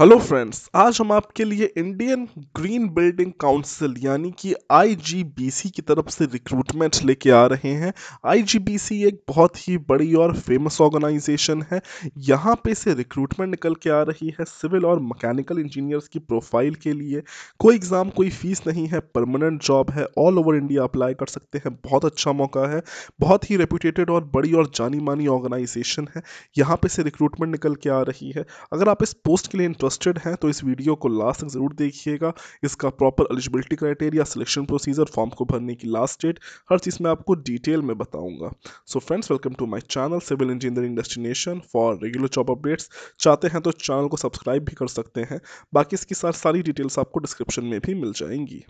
hello friends आज हम आपके लिए इंडियन ग्रीन बिल्डिंग काउंसिल यानी कि आईजीबीसी की तरफ से रिक्रूटमेंट लेके आ रहे हैं आईजीबीसी एक बहुत ही बड़ी और फेमस ऑर्गेनाइजेशन है यहाँ पे से रिक्रूटमेंट निकल के आ रही है सिविल और मैकेनिकल इंजीनियर्स की प्रोफाइल के लिए कोई एग्ज़ाम कोई फीस नहीं है परमानेंट जॉब है ऑल ओवर इंडिया अप्लाई कर सकते हैं बहुत अच्छा मौका है बहुत ही रेपूटेटेड और बड़ी और जानी मानी ऑर्गेनाइजेशन है यहाँ पर से रिक्रूटमेंट निकल के आ रही है अगर आप इस पोस्ट के लिए इंटरेस्ट इंटरेस्टेड हैं तो इस वीडियो को लास्ट तक ज़रूर देखिएगा इसका proper eligibility criteria selection procedure form को भरने की लास्ट डेट हर चीज़ मैं आपको डिटेल में बताऊंगा so friends welcome to my channel civil engineering destination for regular job updates चाहते हैं तो चैनल को सब्सक्राइब भी कर सकते हैं बाकी इसकी सारी डिटेल्स आपको डिस्क्रिप्शन में भी मिल जाएंगी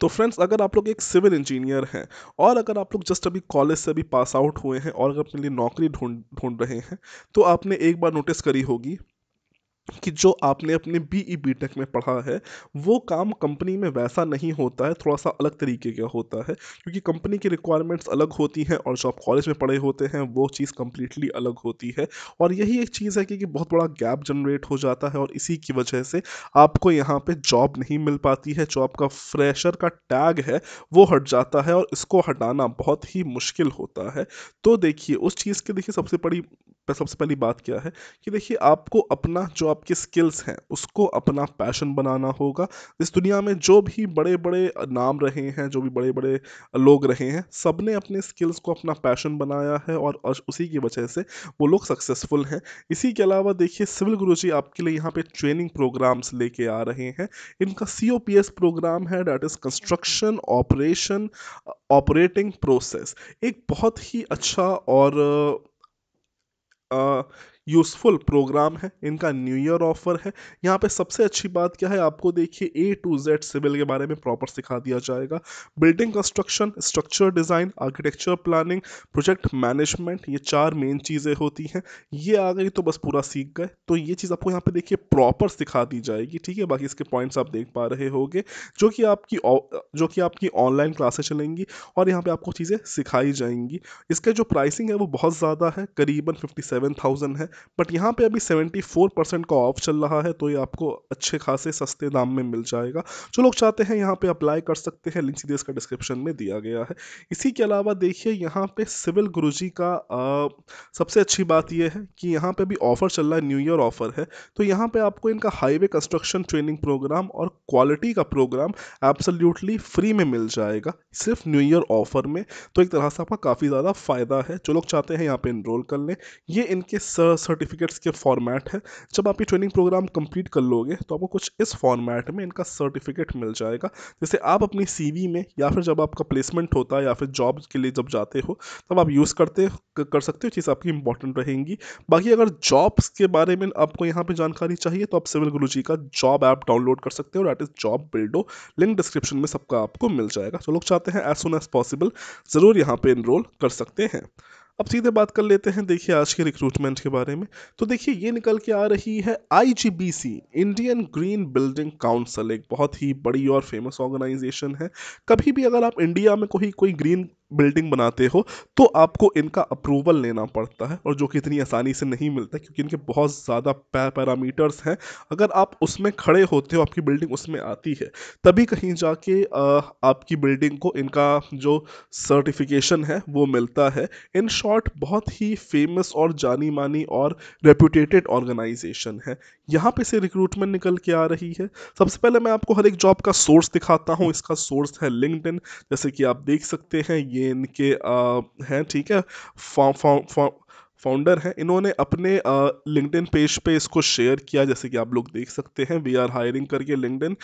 तो फ्रेंड्स अगर आप लोग एक सिविल इंजीनियर हैं और अगर आप लोग जस्ट अभी कॉलेज से अभी पास आउट हुए हैं और अगर अपने लिए नौकरी ढूंढ ढूंढ रहे हैं तो आपने एक बार नोटिस करी होगी कि जो आपने अपने बी ई बी टेक में पढ़ा है वो काम कंपनी में वैसा नहीं होता है थोड़ा सा अलग तरीके का होता है क्योंकि कंपनी की रिक्वायरमेंट्स अलग होती हैं और जो आप कॉलेज में पढ़े होते हैं वो चीज़ कम्प्लीटली अलग होती है और यही एक चीज़ है कि, कि बहुत बड़ा गैप जनरेट हो जाता है और इसी की वजह से आपको यहाँ पर जॉब नहीं मिल पाती है जो आपका फ्रेशर का टैग है वो हट जाता है और इसको हटाना बहुत ही मुश्किल होता है तो देखिए उस चीज़ की देखिए सबसे बड़ी पर सबसे पहली बात क्या है कि देखिए आपको अपना जो आपके स्किल्स हैं उसको अपना पैशन बनाना होगा इस दुनिया में जो भी बड़े बड़े नाम रहे हैं जो भी बड़े बड़े लोग रहे हैं सब ने अपने स्किल्स को अपना पैशन बनाया है और उसी की वजह से वो लोग सक्सेसफुल हैं इसी के अलावा देखिए सिविल गुरु जी आपके लिए यहाँ पर ट्रेनिंग प्रोग्राम्स लेके आ रहे हैं इनका C O P S program है that is construction operation operating process एक बहुत ही अच्छा और 啊。यूज़फुल प्रोग्राम है इनका न्यू ईयर ऑफर है यहाँ पे सबसे अच्छी बात क्या है आपको देखिए ए टू जेड सिविल के बारे में प्रॉपर सिखा दिया जाएगा building construction structure design architecture planning project management ये चार मेन चीज़ें होती हैं ये आ गई तो बस पूरा सीख गए तो ये चीज़ आपको यहाँ पर देखिए प्रॉपर सिखा दी जाएगी ठीक है बाकी इसके पॉइंट्स आप देख पा रहे होंगे जो कि आपकी जो कि आपकी ऑनलाइन क्लासेस चलेंगी और यहाँ पर आपको चीज़ें सिखाई जाएंगी इसका जो प्राइसिंग है वो बहुत ज़्यादा है करीबन फिफ्टी सेवन थाउजेंड है बट यहाँ पे अभी 74 परसेंट का ऑफ चल रहा है तो ये आपको अच्छे खासे सस्ते दाम में मिल जाएगा जो लोग चाहते हैं यहाँ पे अप्लाई कर सकते हैं लिंक सीधे इसका डिस्क्रिप्शन में दिया गया है इसी के अलावा देखिए यहाँ पे सिविल गुरु का आ, सबसे अच्छी बात यह है कि यहाँ पर अभी ऑफर चल रहा है न्यू ईयर ऑफर है तो यहाँ पर आपको इनका हाईवे कंस्ट्रक्शन ट्रेनिंग प्रोग्राम और क्वालिटी का प्रोग्राम एब्सोल्यूटली फ्री में मिल जाएगा सिर्फ न्यू ईयर ऑफर में तो एक तरह से आपका काफ़ी ज़्यादा फ़ायदा है जो लोग चाहते हैं यहाँ पे इनरोल कर लें ये इनके सर्टिफिकेट्स के फॉर्मेट है जब आप ये ट्रेनिंग प्रोग्राम कंप्लीट कर लोगे तो आपको कुछ इस फॉर्मेट में इनका सर्टिफिकेट मिल जाएगा जैसे आप अपनी सी में या फिर जब आपका प्लेसमेंट होता है या फिर जॉब के लिए जब जाते हो तब आप यूज़ करते कर सकते हो चीज़ आपकी इंपॉर्टेंट रहेंगी बाकी अगर जॉब्स के बारे में आपको यहाँ पर जानकारी चाहिए तो आप सिविल गुरु जी का जॉब ऐप डाउनलोड कर सकते हो that is job below link description में सबका आपको मिल जाएगा जो तो लोग चाहते हैं एज सुन एज पॉसिबल ज़रूर यहाँ पर इनरोल कर सकते हैं अब सीधे बात कर लेते हैं देखिए आज के रिक्रूटमेंट के बारे में तो देखिए ये निकल के आ रही है IGBC Indian green building council एक बहुत ही बड़ी और फेमस ऑर्गेनाइजेशन है कभी भी अगर आप इंडिया में कोई कोई ग्रीन बिल्डिंग बनाते हो तो आपको इनका अप्रूवल लेना पड़ता है और जो कि इतनी आसानी से नहीं मिलता क्योंकि इनके बहुत ज़्यादा पैरामीटर्स हैं अगर आप उसमें खड़े होते हो आपकी बिल्डिंग उसमें आती है तभी कहीं जाके आपकी बिल्डिंग को इनका जो सर्टिफिकेशन है वो मिलता है इन शॉर्ट बहुत ही फेमस और जानी मानी और रेपूटेटेड ऑर्गेनाइजेशन है यहाँ पे से रिक्रूटमेंट निकल के आ रही है सबसे पहले मैं आपको हर एक जॉब का सोर्स दिखाता हूँ इसका सोर्स है लिंकड जैसे कि आप देख सकते हैं ये ये इनके हैं ठीक है फाउंडर हैं इन्होंने अपने लिंकडिन पेज पे इसको शेयर किया जैसे कि आप लोग देख सकते हैं वी आर हायरिंग करके लिंकडिन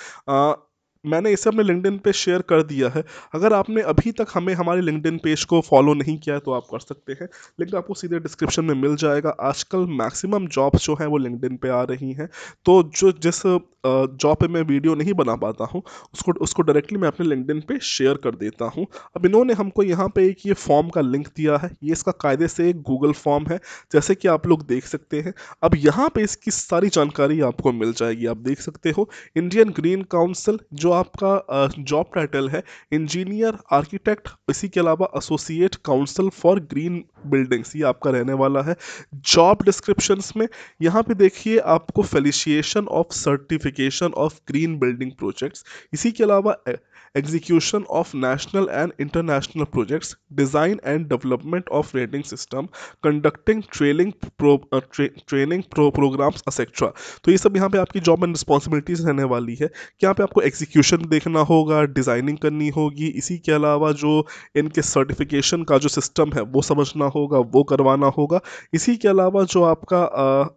मैंने इसे अपने लिंकडिन पे शेयर कर दिया है अगर आपने अभी तक हमें हमारे लिंकडिन पेज को फॉलो नहीं किया है तो आप कर सकते हैं लिंक आपको सीधे डिस्क्रिप्शन में मिल जाएगा आजकल मैक्सिमम जॉब्स जो हैं वो लिंकडिन पे आ रही हैं तो जो जिस जॉब पे मैं वीडियो नहीं बना पाता हूँ उसको उसको डायरेक्टली मैं अपने लिंकडिन पे शेयर कर देता हूँ अब इन्होंने हमको यहाँ पे एक ये फॉर्म का लिंक दिया है ये इसका कायदे से एक गूगल फॉर्म है जैसे कि आप लोग देख सकते हैं अब यहाँ पे इसकी सारी जानकारी आपको मिल जाएगी आप देख सकते हो इंडियन ग्रीन काउंसिल जो आपका जॉब टाइटल है इंजीनियर आर्किटेक्ट इसी के अलावा associate council for green buildings ये आपका रहने वाला है जॉब डिस्क्रिप्शन में यहाँ पे देखिए आपको felicitation of certification of green building projects इसी के अलावा execution of national and international projects design and development of rating system conducting training training programs etcetera तो ये सब यहाँ पे आपकी जॉब एंड रिस्पॉन्सिबिलिटीज रहने वाली है कि यहाँ पे आपको एग्जीक्यूशन एग्जीक्यूशन देखना होगा डिज़ाइनिंग करनी होगी इसी के अलावा जो इनके सर्टिफिकेशन का जो सिस्टम है वो समझना होगा वो करवाना होगा इसी के अलावा जो आपका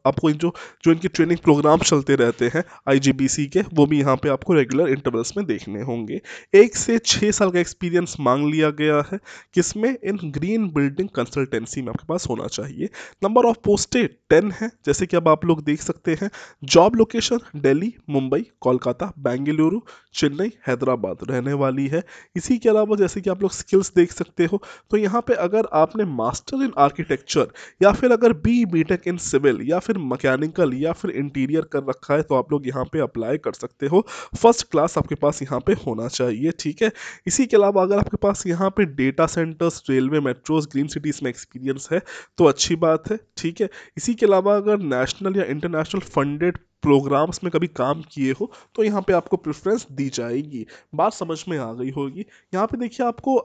आपको जो जो इनके ट्रेनिंग प्रोग्राम चलते रहते हैं आई के वो भी यहाँ पर आपको रेगुलर इंटरवल्स में देखने होंगे एक से छः साल का एक्सपीरियंस मांग लिया गया है किसमें इन ग्रीन बिल्डिंग कंसल्टेंसी में आपके पास होना चाहिए नंबर ऑफ पोस्टेड टेन है जैसे कि अब आप लोग देख सकते हैं जॉब लोकेशन दिल्ली मुंबई कोलकाता बेंगलुरु चेन्नई हैदराबाद रहने वाली है इसी के अलावा जैसे कि आप लोग स्किल्स देख सकते हो तो यहाँ पे अगर आपने मास्टर इन आर्किटेक्चर या फिर अगर B B tech in civil या फिर मैकेनिकल या फिर इंटीरियर कर रखा है तो आप लोग यहाँ पे अप्लाई कर सकते हो फर्स्ट क्लास आपके पास यहाँ पे होना चाहिए ठीक है इसी के अलावा अगर आपके पास यहाँ पे data centers railway metros green cities में एक्सपीरियंस है तो अच्छी बात है ठीक है इसी के अलावा अगर नेशनल या इंटरनेशनल फंडेड प्रोग्राम्स में कभी काम किए हो तो यहाँ पे आपको प्रेफरेंस दी जाएगी बात समझ में आ गई होगी यहाँ पे देखिए आपको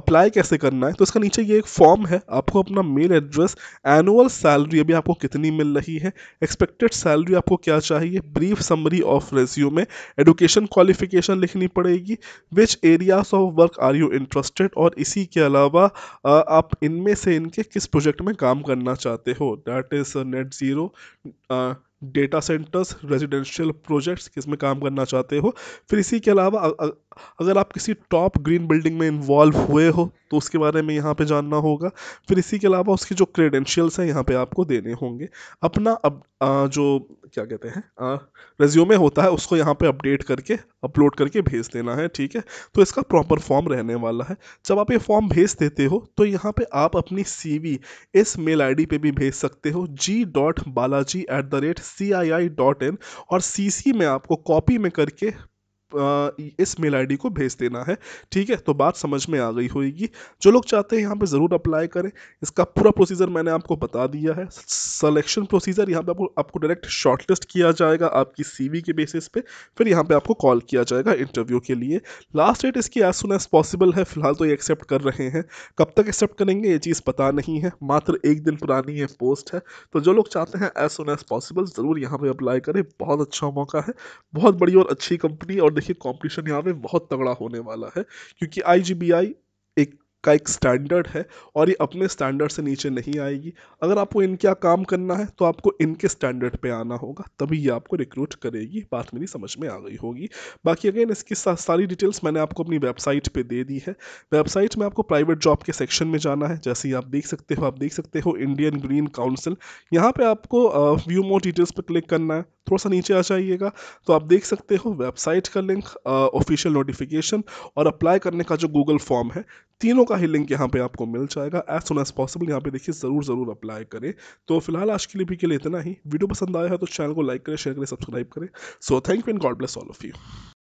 अप्लाई कैसे करना है तो इसका नीचे ये एक फॉर्म है आपको अपना मेल एड्रेस एनुअल सैलरी अभी आपको कितनी मिल रही है एक्सपेक्टेड सैलरी आपको क्या चाहिए ब्रीफ समरी ऑफ रेज्यू में एडुकेशन क्वालिफिकेशन लिखनी पड़ेगी which areas of work are you interested और इसी के अलावा आप इनमें से इनके किस प्रोजेक्ट में काम करना चाहते हो that is net zero data centers residential projects किस में काम करना चाहते हो फिर इसी के अलावा अगर आप किसी टॉप ग्रीन बिल्डिंग में इन्वॉल्व हुए हो तो उसके बारे में यहाँ पे जानना होगा फिर इसी के अलावा उसकी जो क्रेडेंशियल्स हैं यहाँ पे आपको देने होंगे अपना अब आ, जो क्या कहते हैं रेज्यूमे होता है उसको यहाँ पे अपडेट करके अपलोड करके भेज देना है ठीक है तो इसका प्रॉपर फॉर्म रहने वाला है जब आप ये फॉर्म भेज देते हो तो यहाँ पर आप अपनी सी इस मेल आई पे भी भेज सकते हो G dot Balaji at the rate C I I dot in और सी में आपको कॉपी में करके इस मेल आईडी को भेज देना है ठीक है तो बात समझ में आ गई होगी जो लोग चाहते हैं यहाँ पे ज़रूर अप्लाई करें इसका पूरा प्रोसीजर मैंने आपको बता दिया है सिलेक्शन प्रोसीजर यहाँ पे आपको आपको डायरेक्ट शॉर्टलिस्ट किया जाएगा आपकी सीवी के बेसिस पे फिर यहाँ पे आपको कॉल किया जाएगा इंटरव्यू के लिए लास्ट डेट इसकी एज सुन एज पॉसिबल है फिलहाल तो ये एक्सेप्ट कर रहे हैं कब तक एक्सेप्ट करेंगे ये चीज़ पता नहीं है मात्र एक दिन पुरानी ये पोस्ट है तो जो लोग चाहते हैं एज सुन एज पॉसिबल ज़रूर यहाँ पर अप्लाई करें बहुत अच्छा मौका है बहुत बड़ी और अच्छी कंपनी और देखिए कंपटीशन यहाँ पे बहुत तगड़ा होने वाला है क्योंकि आई एक का एक स्टैंडर्ड है और ये अपने स्टैंडर्ड से नीचे नहीं आएगी अगर आपको इनका काम करना है तो आपको इनके स्टैंडर्ड पे आना होगा तभी ये आपको रिक्रूट करेगी बात मेरी समझ में आ गई होगी बाकी अगेन इसकी सारी डिटेल्स मैंने आपको अपनी वेबसाइट पे दे दी है वेबसाइट में आपको प्राइवेट जॉब के सेक्शन में जाना है जैसे ही आप देख सकते हो आप देख सकते हो इंडियन ग्रीन काउंसिल यहाँ पर आपको व्यू मोर डिटेल्स पर क्लिक करना है थोड़ा सा नीचे आ जाइएगा तो आप देख सकते हो वेबसाइट का लिंक ऑफिशियल नोटिफिकेशन और अप्लाई करने का जो गूगल फॉर्म है तीनों का ही लिंक यहाँ पे आपको मिल जाएगा एज सुन एज पॉसिबल यहाँ पे देखिए ज़रूर ज़रूर अप्लाई करें तो फिलहाल आज के लिए भी के लिए इतना ही वीडियो पसंद आया है तो चैनल को लाइक करें शेयर करें सब्सक्राइब करें so thank you and God bless all of you